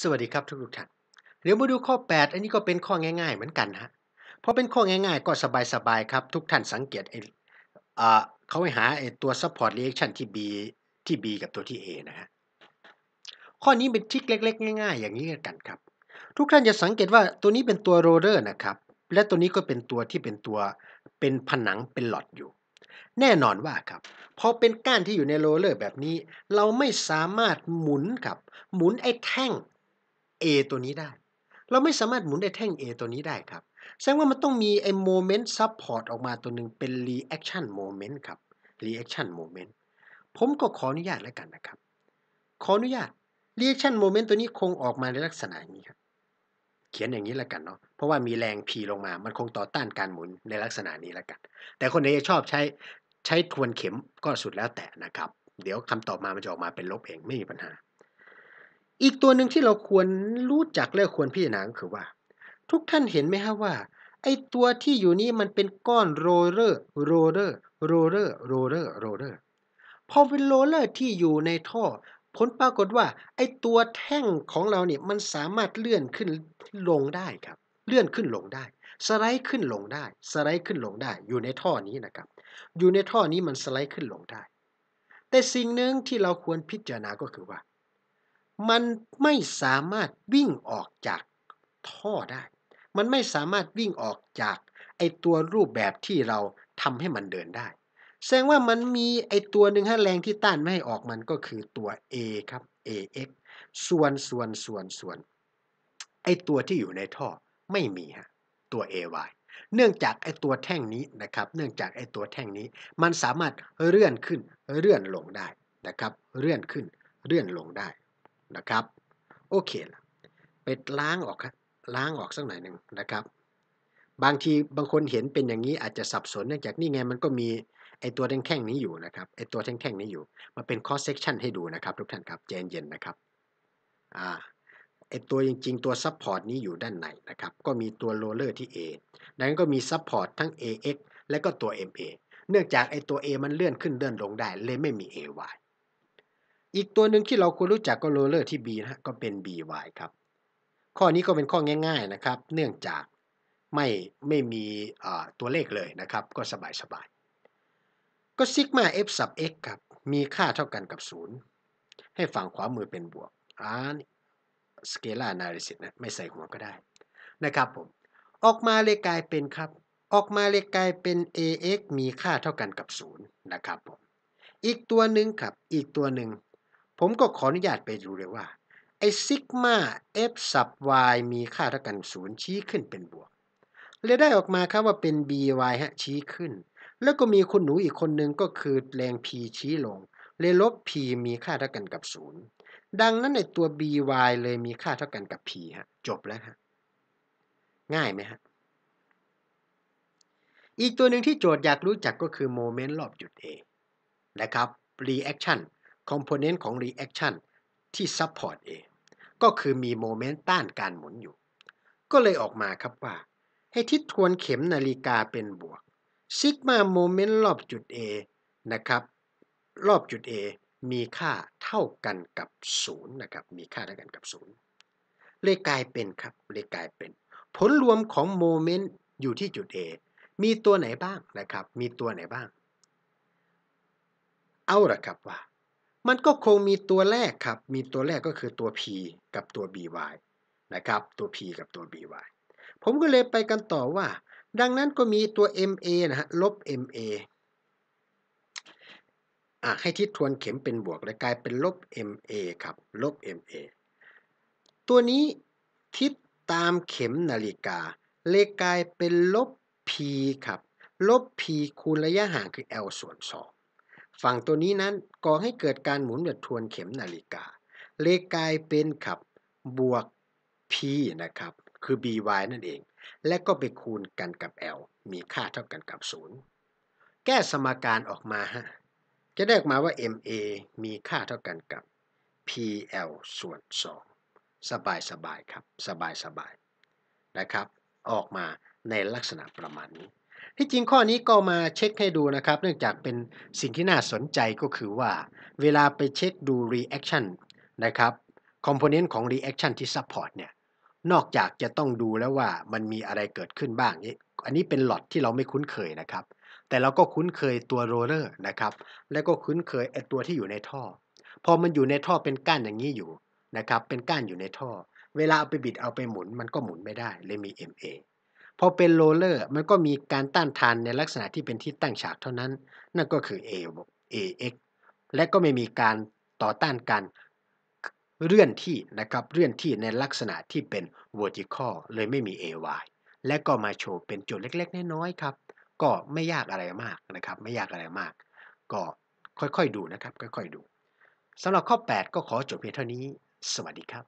สวัสดีครับทุกทุกท่าน เดี๋ยวมาดูข้อ8 อันนี้ก็เป็นข้อง่าย ๆเหมือนกันฮะพอเป็นข้อง่ายๆก็สบายๆครับ ทุกท่านสังเกตเขาไปหาตัว support reaction ที่ B ที่ B กับตัวที่ A นะฮะข้อนี้เป็นทริคเล็กๆง่ายๆอย่างนี้กันครับ ทุกท่านจะสังเกตว่าตัวนี้เป็นตัวโรเลอร์นะครับ และตัวนี้ก็เป็นตัวที่เป็นตัวเป็นผนังเป็นหลอดอยู่ แน่นอนว่าครับ พอเป็นก้านที่อยู่ในโรเลอร์แบบนี้ เราไม่สามารถหมุนครับ หมุนไอ้แท่ง A ตัวนี้ได้ เราไม่สามารถหมุนได้แท่ง A ตัวนี้ได้ครับ แสดงว่ามันต้องมีไอ้โมเมนต์ซับพอร์ตออกมาตัวหนึ่งเป็น reaction moment ครับ reaction moment ผมก็ขออนุญาตแล้วกันนะครับ ขออนุญาต reaction moment ตัวนี้คงออกมาในลักษณะนี้ครับ เขียนอย่างนี้แล้วกันเนาะ เพราะว่ามีแรง P ลงมา มันคงต่อต้านการหมุนในลักษณะนี้แล้วกัน แต่คนไหนชอบใช้ใช้ทวนเข็มก็สุดแล้วแต่นะครับ เดี๋ยวคำตอบมามันจะออกมาเป็นลบเองไม่มีปัญหาอีกตัวหนึ่งที่เราควรรู้จักและควรพิจารณาคือว่า ทุกท่านเห็นไหมฮะว่า ไอตัวที่อยู่นี้มันเป็นก้อน โรเลอร์โรเลอร์โรเลอร์โรเลอร์โรเลอร์พอเป็นโรเลอร์ที่อยู่ในท่อ ผลปรากฏว่าไอตัวแท่งของเราเนี่ยมันสามารถเลื่อนขึ้นลงได้ครับ เลื่อนขึ้นลงได้ สไลด์ขึ้นลงได้ สไลด์ขึ้นลงได้ อยู่ในท่อนี้นะครับ อยู่ในท่อนี้มันสไลด์ขึ้นลงได้ แต่สิ่งหนึ่งที่เราควรพิจารณาก็คือว่ามันไม่สามารถวิ่งออกจากท่อได้ มันไม่สามารถวิ่งออกจากไอตัวรูปแบบที่เราทำให้มันเดินได้ แสดงว่ามันมีไอตัวหนึ่งฮะแรงที่ต้านไม่ให้ออกมันก็คือตัว A ครับ AX ส่วนส่วนส่วนส่วน ไอตัวที่อยู่ในท่อไม่มีฮะตัว AY เนื่องจากไอตัวแท่งนี้นะครับ เนื่องจากไอตัวแท่งนี้ มันสามารถเลื่อนขึ้นเลื่อนลงได้นะครับเลื่อนขึ้นเลื่อนลงได้นะครับโอเคเปล้างออกครับล้างออกสักหน่อยหนึ่งนะครับบางทีบางคนเห็นเป็นอย่างนี้อาจจะสับสนเนื่องจากนี่ไงมันก็มี ไอตัวแท่งๆนี้อยู่นะครับไอตัวแท่งๆนี้อยู่มันเป็น cross section ให้ดูนะครับทุกท่านครับใจเย็นๆนะครับอ่าไอตัวจริงๆตัวซับพอร์ตนี้อยู่ด้านในนะครับก็มีตัวโรเลอร์ที่ A ดังนั้นก็มีซับพอร์ตทั้ง AX และก็ตัว MA เนื่องจากไอตัว A มันเลื่อนขึ้นเลื่อนลงได้เลยไม่มี AY อีกตัวหนึ่งที่เราควรรู้จักก็โรเลอร์ที่ B นะ ก็เป็น BY ครับ ข้อนี้ก็เป็นข้อง่ายๆนะครับ เนื่องจาก ไม่ไม่มีตัวเลขเลยนะครับ ก็สบายสบาย ก็ซิกมา f ซับ x ครับ มีค่าเท่ากันกับ 0 ให้ฝั่งขวามือเป็นบวกอ่าสเกลาร์นาริสิตนะ ไม่ใส่หัวก็ได้นะครับผม ออกมาเลขกลายเป็นครับ ออกมาเลขกลายเป็น ax มีค่าเท่ากันกับ0นะครับผม อีกตัวหนึ่งครับ อีกตัวหนึ่งผมก็ขออนุญาตไปดูเลยว่า ไอซิกมา f สับ y มีค่าเท่ากันศูนย์ชี้ขึ้นเป็นบวกเลยได้ออกมาครับว่าเป็น by ฮะชี้ขึ้น แล้วก็มีคุณหนูอีกคนนึงก็คือแรง p ชี้ลงเลยลบ p มีค่าเท่ากันกับศูนย์ดังนั้นในตัว by เลยมีค่าเท่ากันกับ p ฮะจบแล้วฮะง่ายไหมฮะ อีกตัวหนึ่งที่โจทย์อยากรู้จักก็คือโมเมนต์รอบจุด A นะครับ reaction คอมโพเนนต์ของ Reaction ที่ซับพอร์ตเอก็คือมีโมเมนต์ต้านการหมุนอยู่ ก็เลยออกมาครับว่า ให้ทิศทวนเข็มนาฬิกาเป็นบวก ซิกมาโมเมนต์รอบจุด A นะครับ รอบจุด A มีค่าเท่ากันกับ0นะครับ มีค่าเท่ากันกับ 0 เลยกลายเป็นครับ เลยกลายเป็นผลรวมของโมเมนต์อยู่ที่จุด A มีตัวไหนบ้างนะครับ มีตัวไหนบ้าง เอาละครับว่ามันก็คงมีตัวแรกครับ มีตัวแรกก็คือตัว p กับตัว by นะครับ ตัว p กับตัว by ผมก็เลยไปกันต่อว่า ดังนั้นก็มีตัว ma นะฮะลบ ma อ่ะให้ทิศทวนเข็มเป็นบวก และกลายเป็นลบ ma ครับลบ ma ตัวนี้ทิศตามเข็มนาฬิกาเลยกลายเป็นลบ p ครับลบ p คูณระยะห่างคือ l ส่วน 2ฝั่งตัวนี้นั้นก่อให้เกิดการหมุนแบบทวนเข็มนาฬิกา เลขกลายเป็นขับบวก p นะครับ คือ by นั่นเอง และก็ไปคูณกันกับ l มีค่าเท่ากันกับ 0 แก้สมการออกมาฮะจะได้ออกมาว่า ma มีค่าเท่ากันกับ pl ส่วน 2 สบายสบายครับ สบายสบายนะครับ ออกมาในลักษณะประมาณนี้ที่จริงข้อนี้ก็มาเช็คให้ดูนะครับเนื่องจากเป็นสิ่งที่น่าสนใจก็คือว่า เวลาไปเช็คดู reaction นะครับคอมโพเนนต์ของ reaction ที่ support เนี่ยนอกจากจะต้องดูแล้วว่ามันมีอะไรเกิดขึ้นบ้าง อันนี้เป็นหลอดที่เราไม่คุ้นเคยนะครับแต่เราก็คุ้นเคยตัวโรเลอร์นะครับแล้วก็คุ้นเคยไอตัวที่อยู่ในท่อพอมันอยู่ในท่อเป็นก้านอย่างนี้อยู่นะครับเป็นก้านอยู่ในท่อ เวลาเอาไปบิดเอาไปหมุน มันก็หมุนไม่ได้เลยมี MA พอเป็นโรเลอร์ มันก็มีการต้านทานในลักษณะที่เป็นที่ตั้งฉากเท่านั้น นั่นก็คือ A AX และก็ไม่มีการต่อต้านการเลื่อนที่ นะครับเลื่อนที่ในลักษณะที่เป็น vertical เลยไม่มี AY และก็มาโชว์เป็นจุดเล็กๆน้อยๆครับ ก็ไม่ยากอะไรมากนะครับ ไม่ยากอะไรมาก ก็ค่อยๆดูนะครับ ค่อยๆดูสำหรับข้อ 8 ก็ขอจบเพียงเท่านี้สวัสดีครับ